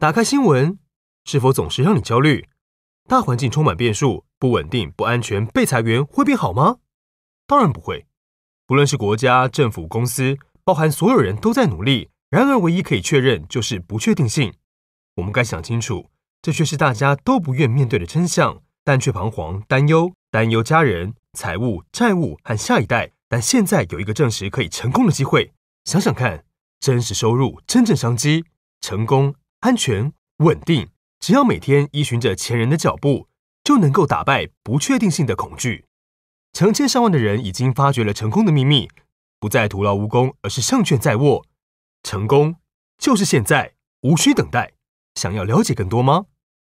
打开新闻，是否总是让你焦虑？大环境充满变数，不稳定、不安全，被裁员会变好吗？当然不会。不论是国家、政府、公司，包含所有人都在努力。然而，唯一可以确认就是不确定性。我们该想清楚，这却是大家都不愿面对的真相，但却彷徨、担忧、担忧家人、财务、债务和下一代。但现在有一个证实可以成功的机会，想想看，真实收入、真正商机、成功。安全稳定，只要每天依循着前人的脚步，就能够打败不确定性的恐惧。成千上万的人已经发掘了成功的秘密，不再徒劳无功，而是胜券在握。成功就是现在，无需等待。想要了解更多吗？